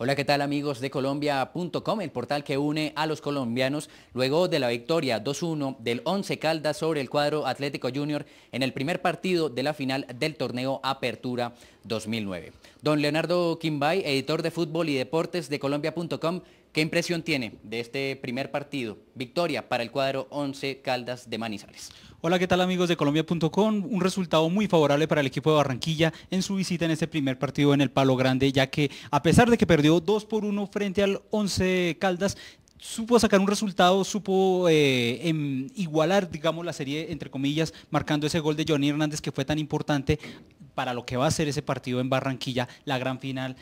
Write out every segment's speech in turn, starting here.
Hola, ¿qué tal amigos de Colombia.com, el portal que une a los colombianos luego de la victoria 2-1 del 11 Caldas sobre el cuadro Atlético Junior en el primer partido de la final del torneo Apertura 2009. Don Leonardo Quimbay, editor de fútbol y deportes de Colombia.com, ¿Qué impresión tiene de este primer partido? Victoria para el cuadro 11 Caldas de Manizales. Hola, ¿qué tal amigos de Colombia.com? Un resultado muy favorable para el equipo de Barranquilla en su visita en este primer partido en el Palo Grande, ya que a pesar de que perdió 2 por 1 frente al 11 Caldas, supo sacar un resultado, supo eh, em, igualar, digamos, la serie, entre comillas, marcando ese gol de Johnny Hernández que fue tan importante para lo que va a ser ese partido en Barranquilla, la gran final,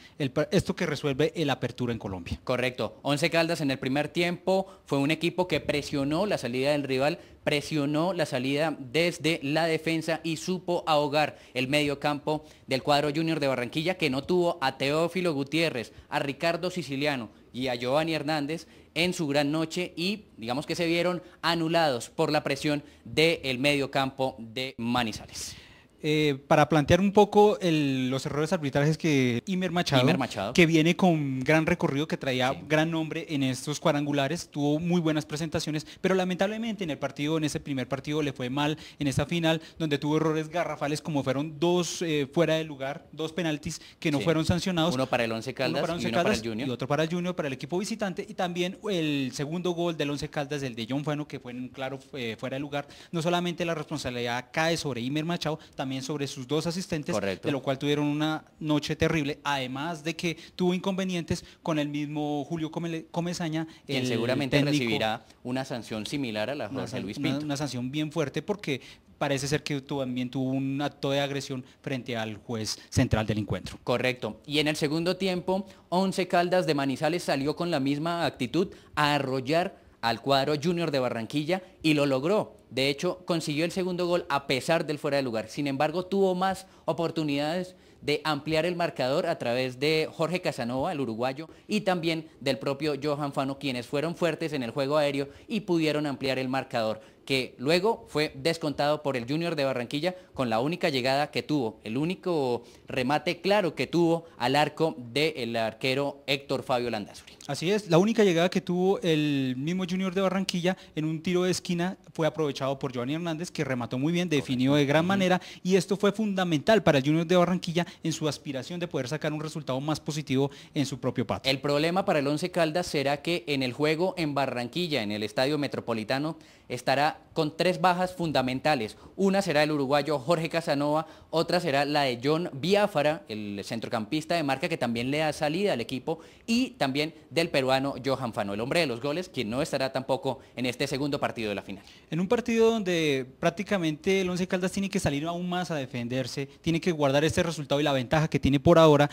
esto que resuelve el apertura en Colombia. Correcto, Once Caldas en el primer tiempo fue un equipo que presionó la salida del rival, presionó la salida desde la defensa y supo ahogar el medio campo del cuadro junior de Barranquilla que no tuvo a Teófilo Gutiérrez, a Ricardo Siciliano y a Giovanni Hernández en su gran noche y digamos que se vieron anulados por la presión del medio campo de Manizales. Eh, para plantear un poco los errores arbitrajes que Imer Machado, que viene con gran recorrido, que traía gran nombre en estos cuadrangulares, tuvo muy buenas presentaciones, pero lamentablemente en el partido, en ese primer partido le fue mal, en esa final, donde tuvo errores garrafales como fueron dos eh, fuera de lugar, dos penaltis que no fueron sancionados. Uno para el Once Caldas, y, el Junior. y otro para el Junior, para el equipo visitante, y también el segundo gol del Once Caldas, el de John bueno que fue en un claro eh, fuera de lugar. No solamente la responsabilidad cae sobre Imer Machado, también sobre sus dos asistentes, de lo cual tuvieron una noche terrible, además de que tuvo inconvenientes con el mismo Julio Come, Comezaña. Quien seguramente recibirá una sanción similar a la de Luis Pinto. Una, sanción bien fuerte porque parece ser que también tuvo un acto de agresión frente al juez central del encuentro. Correcto. Y en el segundo tiempo, Once Caldas de Manizales salió con la misma actitud a arrollar al cuadro junior de Barranquilla y lo logró. De hecho, consiguió el segundo gol a pesar del fuera de lugar. Sin embargo, tuvo más oportunidades de ampliar el marcador a través de Jorge Casanova, el uruguayo, y también del propio Johan Fano, quienes fueron fuertes en el juego aéreo y pudieron ampliar el marcador, que luego fue descontado por el Junior de Barranquilla con la única llegada que tuvo, el único remate claro que tuvo al arco del arquero Héctor Fabio Landazuri. Así es, la única llegada que tuvo el mismo Junior de Barranquilla en un tiro de esquina fue aprovechada aprovechado por Giovanni Hernández, que remató muy bien, definió de gran manera, y esto fue fundamental para el Junior de Barranquilla en su aspiración de poder sacar un resultado más positivo en su propio patio. El problema para el Once Caldas será que en el juego en Barranquilla, en el Estadio Metropolitano, estará con tres bajas fundamentales. Una será el uruguayo Jorge Casanova, otra será la de John Biafara, el centrocampista de marca que también le da salida al equipo, y también del peruano Johan Fano, el hombre de los goles, quien no estará tampoco en este segundo partido de la final. En un partido donde prácticamente el Once Caldas tiene que salir aún más a defenderse, tiene que guardar este resultado y la ventaja que tiene por ahora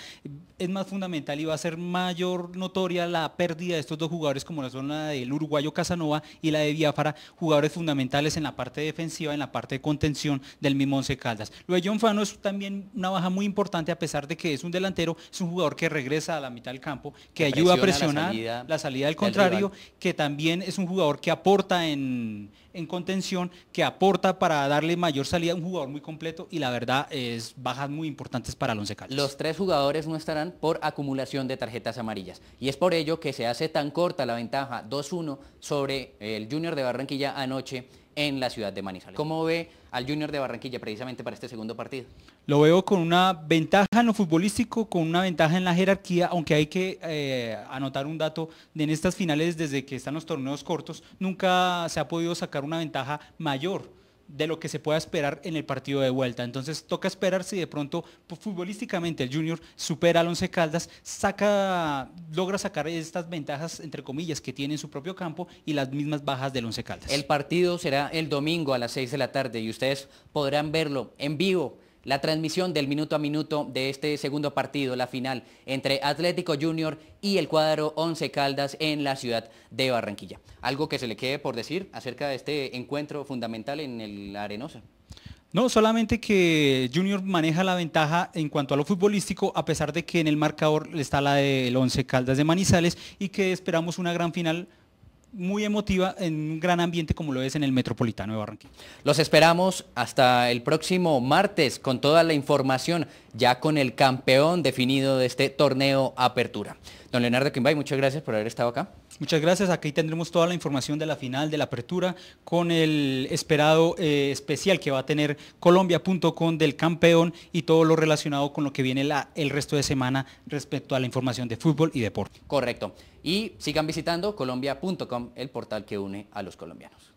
es más fundamental y va a ser mayor notoria la pérdida de estos dos jugadores como la zona del uruguayo Casanova y la de Biafara, jugadores fundamentales en la parte defensiva, en la parte de contención del mismo Once Caldas. Lo de John Fano es también una baja muy importante a pesar de que es un delantero, es un jugador que regresa a la mitad del campo, que, ayuda a presionar la salida, del, contrario, que también es un jugador que aporta en, en contención que aporta para darle mayor salida a un jugador muy completo y la verdad es bajas muy importantes para el Once Los tres jugadores no estarán por acumulación de tarjetas amarillas y es por ello que se hace tan corta la ventaja 2-1 sobre el Junior de Barranquilla anoche en la ciudad de Manizales. ¿Cómo ve al Junior de Barranquilla precisamente para este segundo partido? Lo veo con una ventaja en lo futbolístico, con una ventaja en la jerarquía, aunque hay que eh, anotar un dato, en estas finales desde que están los torneos cortos nunca se ha podido sacar una ventaja mayor de lo que se pueda esperar en el partido de vuelta. Entonces toca esperar si de pronto pues, futbolísticamente el Junior supera al Once Caldas, saca, logra sacar estas ventajas, entre comillas, que tiene en su propio campo y las mismas bajas del Once Caldas. El partido será el domingo a las 6 de la tarde y ustedes podrán verlo en vivo la transmisión del minuto a minuto de este segundo partido, la final entre Atlético Junior y el cuadro Once Caldas en la ciudad de Barranquilla. ¿Algo que se le quede por decir acerca de este encuentro fundamental en el Arenosa? No, solamente que Junior maneja la ventaja en cuanto a lo futbolístico, a pesar de que en el marcador está la del Once Caldas de Manizales y que esperamos una gran final muy emotiva en un gran ambiente como lo es en el Metropolitano de Barranquilla. Los esperamos hasta el próximo martes con toda la información ya con el campeón definido de este torneo Apertura. Don Leonardo Quimbay, muchas gracias por haber estado acá. Muchas gracias. Aquí tendremos toda la información de la final, de la apertura, con el esperado eh, especial que va a tener colombia.com del campeón y todo lo relacionado con lo que viene el resto de semana respecto a la información de fútbol y deporte. Correcto. Y sigan visitando colombia.com, el portal que une a los colombianos.